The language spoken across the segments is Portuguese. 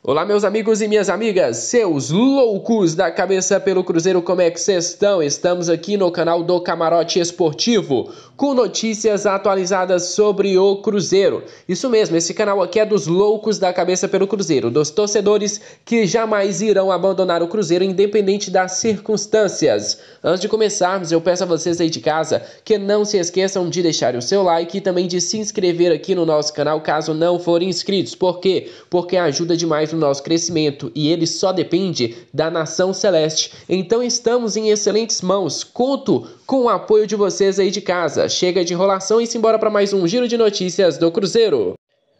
Olá, meus amigos e minhas amigas, seus loucos da cabeça pelo Cruzeiro, como é que vocês estão? Estamos aqui no canal do Camarote Esportivo com notícias atualizadas sobre o Cruzeiro. Isso mesmo, esse canal aqui é dos loucos da cabeça pelo Cruzeiro, dos torcedores que jamais irão abandonar o Cruzeiro, independente das circunstâncias. Antes de começarmos, eu peço a vocês aí de casa que não se esqueçam de deixar o seu like e também de se inscrever aqui no nosso canal caso não forem inscritos. Por quê? Porque ajuda demais mais no nosso crescimento e ele só depende da nação celeste. Então estamos em excelentes mãos. Conto com o apoio de vocês aí de casa. Chega de enrolação e simbora para mais um giro de notícias do Cruzeiro.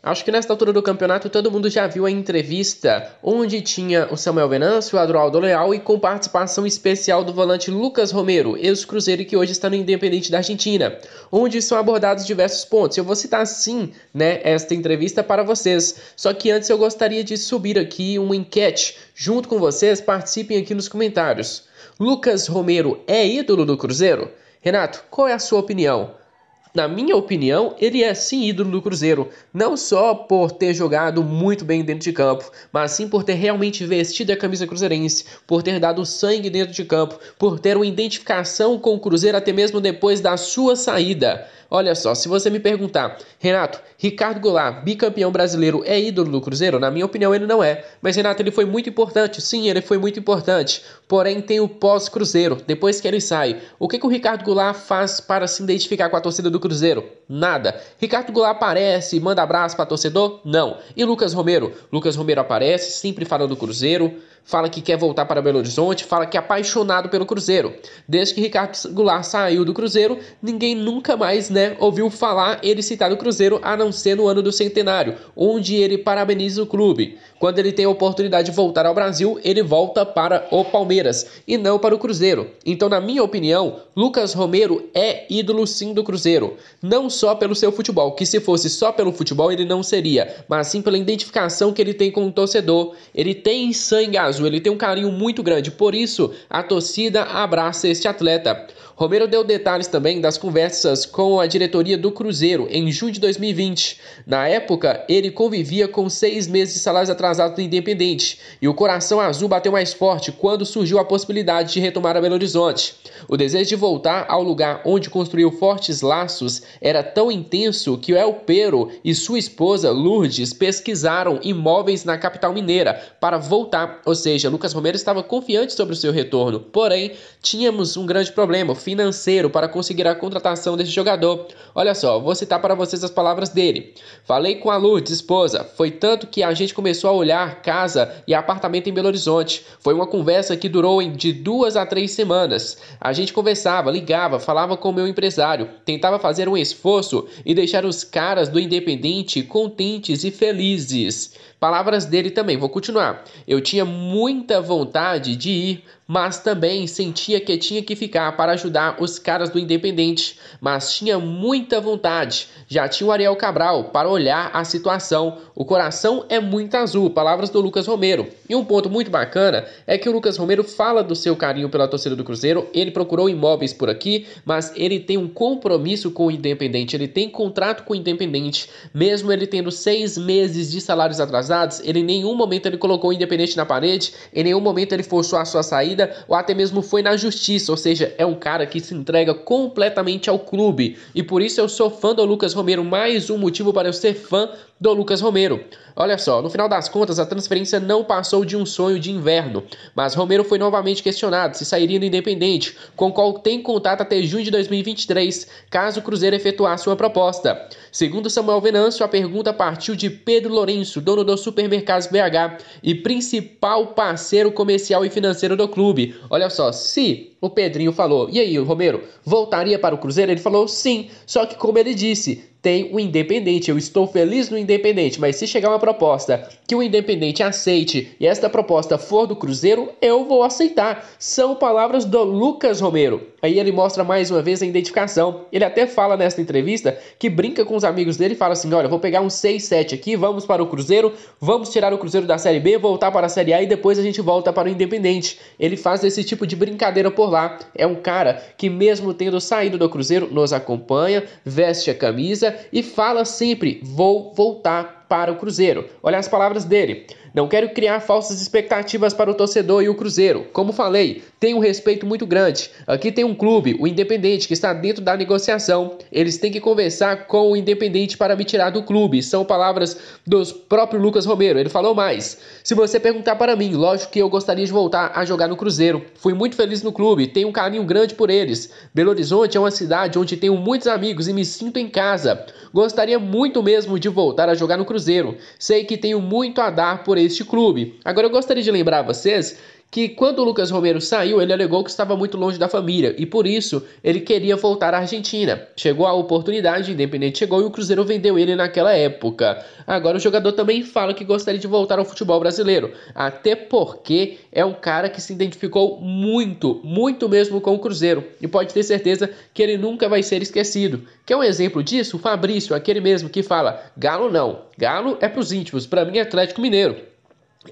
Acho que nesta altura do campeonato todo mundo já viu a entrevista onde tinha o Samuel Venâncio, o Adroaldo Leal e com participação especial do volante Lucas Romero, ex-cruzeiro que hoje está no Independente da Argentina, onde são abordados diversos pontos. Eu vou citar sim, né, esta entrevista para vocês. Só que antes eu gostaria de subir aqui uma enquete junto com vocês, participem aqui nos comentários. Lucas Romero é ídolo do Cruzeiro? Renato, qual é a sua opinião? na minha opinião, ele é sim ídolo do Cruzeiro, não só por ter jogado muito bem dentro de campo, mas sim por ter realmente vestido a camisa cruzeirense, por ter dado sangue dentro de campo, por ter uma identificação com o Cruzeiro até mesmo depois da sua saída. Olha só, se você me perguntar, Renato, Ricardo Goulart, bicampeão brasileiro, é ídolo do Cruzeiro? Na minha opinião, ele não é. Mas Renato, ele foi muito importante. Sim, ele foi muito importante. Porém, tem o pós-Cruzeiro, depois que ele sai. O que, que o Ricardo Goulart faz para se identificar com a torcida do do Cruzeiro? Nada. Ricardo Goulart aparece, manda abraço para torcedor? Não. E Lucas Romero? Lucas Romero aparece, sempre fala do Cruzeiro, fala que quer voltar para Belo Horizonte, fala que é apaixonado pelo Cruzeiro. Desde que Ricardo Goulart saiu do Cruzeiro, ninguém nunca mais né, ouviu falar ele citar o Cruzeiro, a não ser no ano do centenário, onde ele parabeniza o clube. Quando ele tem a oportunidade de voltar ao Brasil, ele volta para o Palmeiras e não para o Cruzeiro. Então, na minha opinião, Lucas Romero é ídolo sim do Cruzeiro, não só pelo seu futebol, que se fosse só pelo futebol ele não seria, mas sim pela identificação que ele tem com o torcedor. Ele tem sangue azul ele tem um carinho muito grande, por isso a torcida abraça este atleta. Romero deu detalhes também das conversas com a diretoria do Cruzeiro em junho de 2020. Na época, ele convivia com seis meses de salários atrasados do Independente e o coração azul bateu mais forte quando surgiu a possibilidade de retomar a Belo Horizonte. O desejo de voltar ao lugar onde construiu fortes laços era tão intenso que o El Pero e sua esposa Lourdes pesquisaram imóveis na capital mineira para voltar, ou seja, seja, Lucas Romero estava confiante sobre o seu retorno, porém tínhamos um grande problema financeiro para conseguir a contratação desse jogador. Olha só, vou citar para vocês as palavras dele. Falei com a Lourdes, esposa, foi tanto que a gente começou a olhar casa e apartamento em Belo Horizonte. Foi uma conversa que durou de duas a três semanas. A gente conversava, ligava, falava com o meu empresário, tentava fazer um esforço e deixar os caras do Independente contentes e felizes. Palavras dele também, vou continuar. Eu tinha muita vontade de ir, mas também sentia que tinha que ficar para ajudar os caras do Independente, mas tinha muita vontade. Já tinha o Ariel Cabral para olhar a situação. O coração é muito azul, palavras do Lucas Romero. E um ponto muito bacana é que o Lucas Romero fala do seu carinho pela torcida do Cruzeiro. Ele procurou imóveis por aqui, mas ele tem um compromisso com o Independente, ele tem contrato com o Independente. Mesmo ele tendo seis meses de salários atrasados, ele em nenhum momento ele colocou o Independente na parede em nenhum momento ele forçou a sua saída ou até mesmo foi na justiça, ou seja, é um cara que se entrega completamente ao clube. E por isso eu sou fã do Lucas Romero, mais um motivo para eu ser fã do Lucas Romero. Olha só, no final das contas, a transferência não passou de um sonho de inverno, mas Romero foi novamente questionado se sairia do Independente, com o qual tem contato até junho de 2023, caso o Cruzeiro efetuasse uma proposta. Segundo Samuel Venâncio, a pergunta partiu de Pedro Lourenço, dono do Supermercados BH e principal parceiro comercial e financeiro do clube. Olha só, se o Pedrinho falou: E aí, Romero, voltaria para o Cruzeiro? Ele falou: Sim, só que, como ele disse, tem o Independente. Eu estou feliz no Independente, mas se chegar uma proposta que o Independente aceite e esta proposta for do Cruzeiro, eu vou aceitar. São palavras do Lucas Romero. Aí ele mostra mais uma vez a identificação. Ele até fala nesta entrevista que brinca com os amigos dele e fala assim: Olha, vou pegar um 6-7 aqui, vamos para o Cruzeiro, vamos tirar o Cruzeiro da Série B, voltar para a Série A e depois a gente volta para o Independente. Ele faz esse tipo de brincadeira por lá. é um cara que, mesmo tendo saído do Cruzeiro, nos acompanha, veste a camisa e fala sempre: vou voltar para o Cruzeiro. Olha as palavras dele. Não quero criar falsas expectativas para o torcedor e o Cruzeiro. Como falei, tenho um respeito muito grande. Aqui tem um clube, o Independente, que está dentro da negociação. Eles têm que conversar com o Independente para me tirar do clube. São palavras do próprio Lucas Romero. Ele falou mais. Se você perguntar para mim, lógico que eu gostaria de voltar a jogar no Cruzeiro. Fui muito feliz no clube, tenho um carinho grande por eles. Belo Horizonte é uma cidade onde tenho muitos amigos e me sinto em casa. Gostaria muito mesmo de voltar a jogar no Cruzeiro Cruzeiro. Sei que tenho muito a dar por este clube. Agora eu gostaria de lembrar vocês que quando o Lucas Romero saiu, ele alegou que estava muito longe da família e por isso ele queria voltar à Argentina. Chegou a oportunidade, Independente chegou e o Cruzeiro vendeu ele naquela época. Agora o jogador também fala que gostaria de voltar ao futebol brasileiro, até porque é um cara que se identificou muito, muito mesmo com o Cruzeiro e pode ter certeza que ele nunca vai ser esquecido. Que é um exemplo disso? O Fabrício, aquele mesmo que fala: Galo não, Galo é para os íntimos, para mim é Atlético Mineiro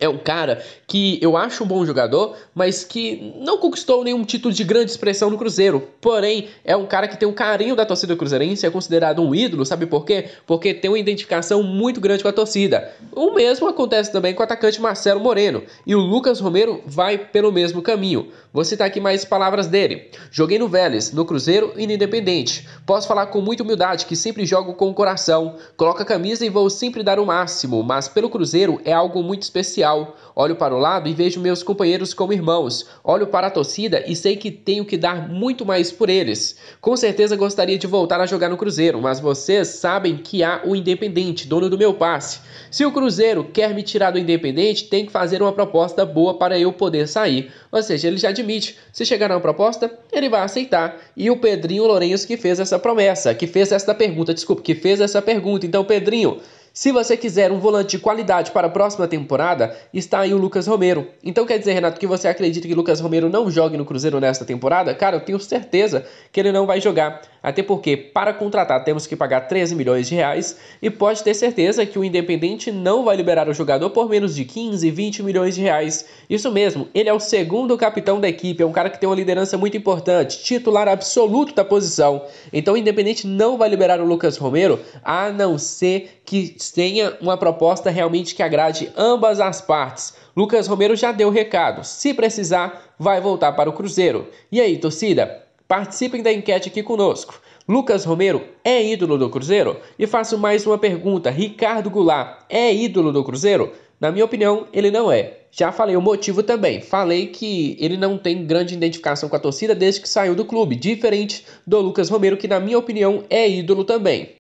é um cara que eu acho um bom jogador, mas que não conquistou nenhum título de grande expressão no Cruzeiro. Porém, é um cara que tem um carinho da torcida cruzeirense, é considerado um ídolo, sabe por quê? Porque tem uma identificação muito grande com a torcida. O mesmo acontece também com o atacante Marcelo Moreno, e o Lucas Romero vai pelo mesmo caminho. Vou citar aqui mais palavras dele. Joguei no Vélez, no Cruzeiro e no Independente. Posso falar com muita humildade que sempre jogo com o coração. Coloco a camisa e vou sempre dar o máximo, mas pelo Cruzeiro é algo muito especial. Olho para o lado e vejo meus companheiros como irmãos. Olho para a torcida e sei que tenho que dar muito mais por eles. Com certeza gostaria de voltar a jogar no Cruzeiro, mas vocês sabem que há o Independente, dono do meu passe. Se o Cruzeiro quer me tirar do Independente, tem que fazer uma proposta boa para eu poder sair. Ou seja, ele já admite Schmidt. Se chegar a uma proposta, ele vai aceitar. E o Pedrinho Lourenço que fez essa promessa, que fez essa pergunta, desculpe, que fez essa pergunta. Então, Pedrinho, se você quiser um volante de qualidade para a próxima temporada, está aí o Lucas Romero. Então quer dizer, Renato, que você acredita que Lucas Romero não jogue no Cruzeiro nesta temporada? Cara, eu tenho certeza que ele não vai jogar. Até porque, para contratar, temos que pagar 13 milhões de reais e pode ter certeza que o Independente não vai liberar o jogador por menos de 15, 20 milhões de reais. Isso mesmo, ele é o segundo capitão da equipe, é um cara que tem uma liderança muito importante, titular absoluto da posição. Então o Independente não vai liberar o Lucas Romero, a não ser que tenha uma proposta realmente que agrade ambas as partes. Lucas Romero já deu o recado, se precisar, vai voltar para o Cruzeiro. E aí, torcida? Participem da enquete aqui conosco. Lucas Romero é ídolo do Cruzeiro? E faço mais uma pergunta: Ricardo Goulart é ídolo do Cruzeiro? Na minha opinião, ele não é. Já falei o motivo também. Falei que ele não tem grande identificação com a torcida desde que saiu do clube, diferente do Lucas Romero, que, na minha opinião, é ídolo também.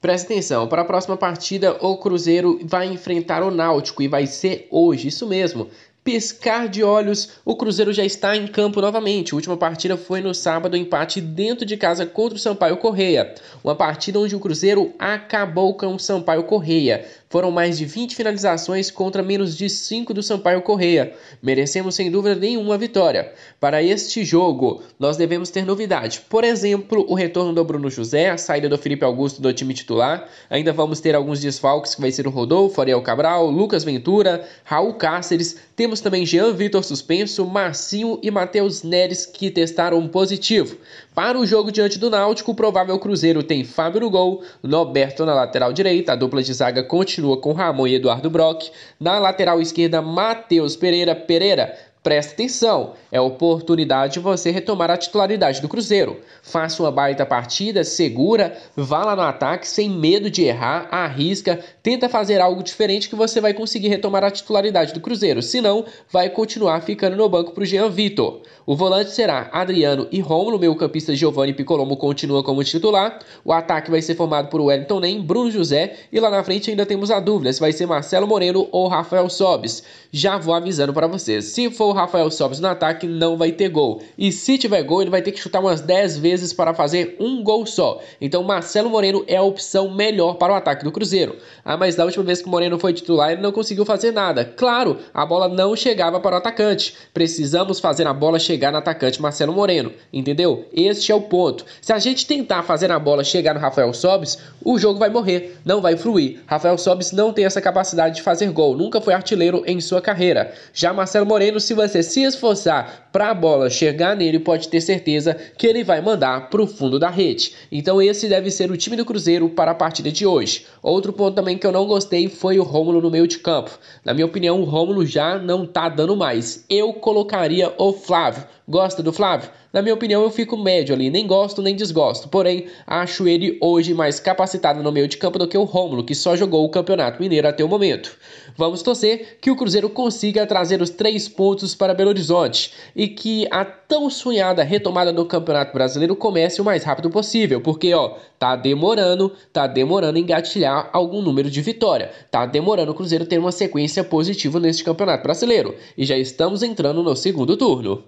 Preste atenção, para a próxima partida o Cruzeiro vai enfrentar o Náutico e vai ser hoje, isso mesmo, piscar de olhos, o Cruzeiro já está em campo novamente. A última partida foi no sábado, empate dentro de casa contra o Sampaio Correia. Uma partida onde o Cruzeiro acabou com o Sampaio Correia. Foram mais de 20 finalizações contra menos de 5 do Sampaio Correia. Merecemos sem dúvida nenhuma vitória. Para este jogo, nós devemos ter novidade. Por exemplo, o retorno do Bruno José, a saída do Felipe Augusto do time titular. Ainda vamos ter alguns desfalques que vai ser o Rodolfo, Ariel Cabral, Lucas Ventura, Raul Cáceres. Temos também Jean Vitor suspenso, Marcinho e Matheus Neres que testaram positivo. Para o jogo diante do Náutico, o provável Cruzeiro tem Fábio no gol, Norberto na lateral direita, a dupla de zaga continua com Ramon e Eduardo Brock, na lateral esquerda, Matheus Pereira, Pereira, Presta atenção, é oportunidade de você retomar a titularidade do Cruzeiro. Faça uma baita partida, segura, vá lá no ataque sem medo de errar, arrisca, tenta fazer algo diferente que você vai conseguir retomar a titularidade do Cruzeiro. Senão, vai continuar ficando no banco para o Jean Vitor. O volante será Adriano e Romulo, meio-campista Giovanni Picolomo continua como titular. O ataque vai ser formado por Wellington Nem, Bruno José e lá na frente ainda temos a dúvida se vai ser Marcelo Moreno ou Rafael Sobes. Já vou avisando para vocês. Se for Rafael Sobis no ataque não vai ter gol. E se tiver gol, ele vai ter que chutar umas 10 vezes para fazer um gol só. Então Marcelo Moreno é a opção melhor para o ataque do Cruzeiro. Ah, mas da última vez que o Moreno foi titular, ele não conseguiu fazer nada. Claro, a bola não chegava para o atacante. Precisamos fazer a bola chegar no atacante Marcelo Moreno, entendeu? Este é o ponto. Se a gente tentar fazer a bola chegar no Rafael Sobis, o jogo vai morrer, não vai fluir. Rafael Sobis não tem essa capacidade de fazer gol, nunca foi artilheiro em sua carreira. Já Marcelo Moreno se você se esforçar para a bola chegar nele, pode ter certeza que ele vai mandar para o fundo da rede. Então esse deve ser o time do Cruzeiro para a partida de hoje. Outro ponto também que eu não gostei foi o Rômulo no meio de campo. Na minha opinião, o Rômulo já não tá dando mais. Eu colocaria o Flávio Gosta do Flávio? Na minha opinião, eu fico médio ali, nem gosto nem desgosto. Porém, acho ele hoje mais capacitado no meio de campo do que o Rômulo, que só jogou o Campeonato Mineiro até o momento. Vamos torcer que o Cruzeiro consiga trazer os três pontos para Belo Horizonte e que a tão sonhada retomada do Campeonato Brasileiro comece o mais rápido possível, porque ó, tá demorando, tá demorando engatilhar algum número de vitória, tá demorando o Cruzeiro ter uma sequência positiva neste Campeonato Brasileiro e já estamos entrando no segundo turno.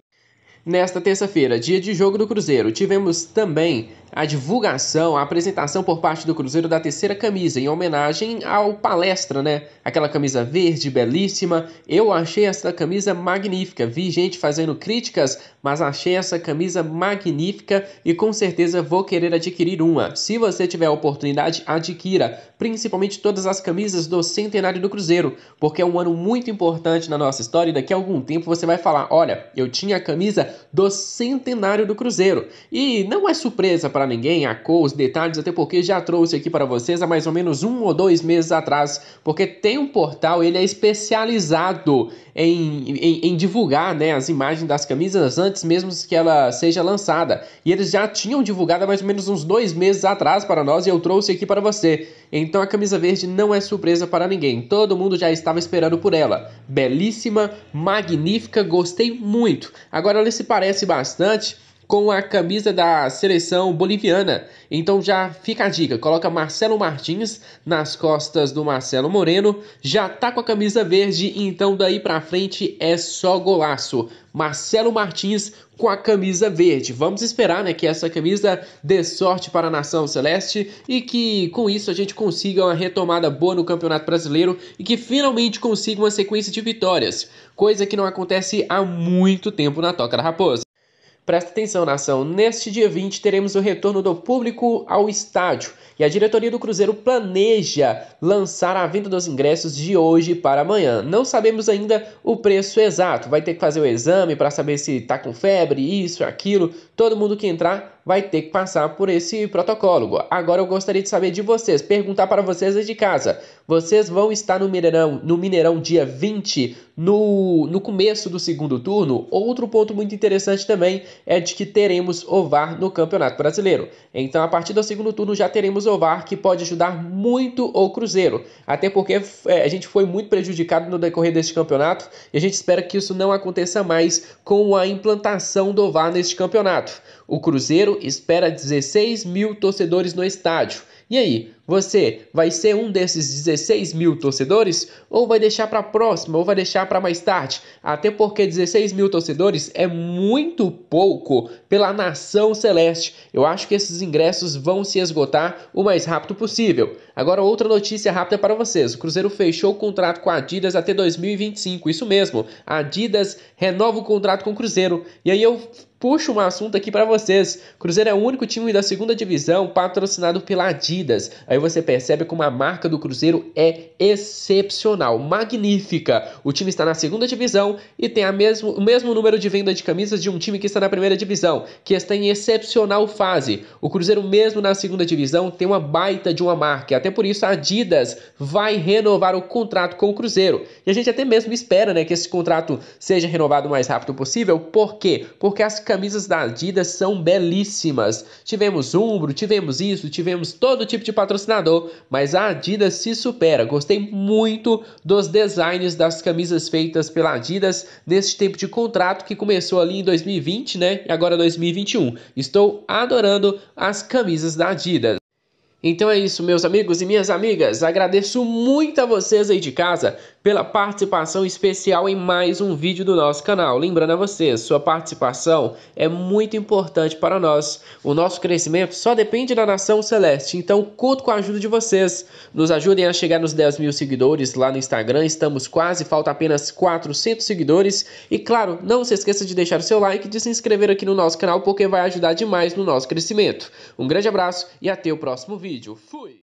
Nesta terça-feira, dia de jogo do Cruzeiro, tivemos também a divulgação, a apresentação por parte do Cruzeiro da terceira camisa, em homenagem ao palestra, né? Aquela camisa verde, belíssima. Eu achei essa camisa magnífica. Vi gente fazendo críticas, mas achei essa camisa magnífica e com certeza vou querer adquirir uma. Se você tiver a oportunidade, adquira, principalmente todas as camisas do centenário do Cruzeiro, porque é um ano muito importante na nossa história e daqui a algum tempo você vai falar: olha, eu tinha a camisa do centenário do Cruzeiro. E não é surpresa para ninguém a cor, os detalhes, até porque já trouxe aqui para vocês há mais ou menos um ou dois meses atrás, porque tem um portal, ele é especializado em, em, em divulgar né, as imagens das camisas antes mesmo que ela seja lançada. E eles já tinham divulgado há mais ou menos uns dois meses atrás para nós e eu trouxe aqui para você. Então a camisa verde não é surpresa para ninguém, todo mundo já estava esperando por ela. Belíssima, magnífica, gostei muito. Agora ela se se parece bastante com a camisa da seleção boliviana. Então já fica a dica, coloca Marcelo Martins nas costas do Marcelo Moreno, já tá com a camisa verde, então daí para frente é só golaço. Marcelo Martins com a camisa verde. Vamos esperar, né, que essa camisa dê sorte para a nação celeste e que com isso a gente consiga uma retomada boa no Campeonato Brasileiro e que finalmente consiga uma sequência de vitórias, coisa que não acontece há muito tempo na Toca da Raposa. Presta atenção, nação. Neste dia 20 teremos o retorno do público ao estádio e a diretoria do Cruzeiro planeja lançar a venda dos ingressos de hoje para amanhã. Não sabemos ainda o preço exato. Vai ter que fazer o exame para saber se está com febre, isso, aquilo. Todo mundo que entrar vai ter que passar por esse protocolo. Agora eu gostaria de saber de vocês, perguntar para vocês aí de casa. Vocês vão estar no Mineirão, no Mineirão dia 20, no, no começo do segundo turno? Outro ponto muito interessante também é de que teremos ovar no Campeonato Brasileiro. Então, a partir do segundo turno já teremos ovar que pode ajudar muito o Cruzeiro. Até porque é, a gente foi muito prejudicado no decorrer deste campeonato e a gente espera que isso não aconteça mais com a implantação do ovar neste campeonato. O Cruzeiro espera 16 mil torcedores no estádio. E aí, você vai ser um desses 16 mil torcedores? Ou vai deixar para próxima, ou vai deixar para mais tarde? Até porque 16 mil torcedores é muito pouco pela nação celeste. Eu acho que esses ingressos vão se esgotar o mais rápido possível. Agora, outra notícia rápida para vocês: o Cruzeiro fechou o contrato com a Adidas até 2025. Isso mesmo, a Adidas renova o contrato com o Cruzeiro. E aí eu puxo um assunto aqui para vocês. Cruzeiro é o único time da segunda divisão patrocinado pela Adidas. Aí você percebe como a marca do Cruzeiro é excepcional, magnífica. O time está na segunda divisão e tem a mesmo, o mesmo número de venda de camisas de um time que está na primeira divisão, que está em excepcional fase. O Cruzeiro, mesmo na segunda divisão, tem uma baita de uma marca. Até por isso a Adidas vai renovar o contrato com o Cruzeiro. E a gente até mesmo espera né, que esse contrato seja renovado o mais rápido possível. Por quê? Porque as camisas camisas da Adidas são belíssimas. Tivemos Umbro, tivemos isso, tivemos todo tipo de patrocinador, mas a Adidas se supera. Gostei muito dos designs das camisas feitas pela Adidas nesse tempo de contrato que começou ali em 2020, né? E agora 2021. Estou adorando as camisas da Adidas. Então é isso, meus amigos e minhas amigas. Agradeço muito a vocês aí de casa pela participação especial em mais um vídeo do nosso canal. Lembrando a vocês sua participação é muito importante para nós. O nosso crescimento só depende da nação celeste, então conto com a ajuda de vocês. Nos ajudem a chegar nos 10 mil seguidores lá no Instagram, estamos quase, falta apenas 400 seguidores. E claro, não se esqueça de deixar o seu like e de se inscrever aqui no nosso canal, porque vai ajudar demais no nosso crescimento. Um grande abraço e até o próximo vídeo. Fui!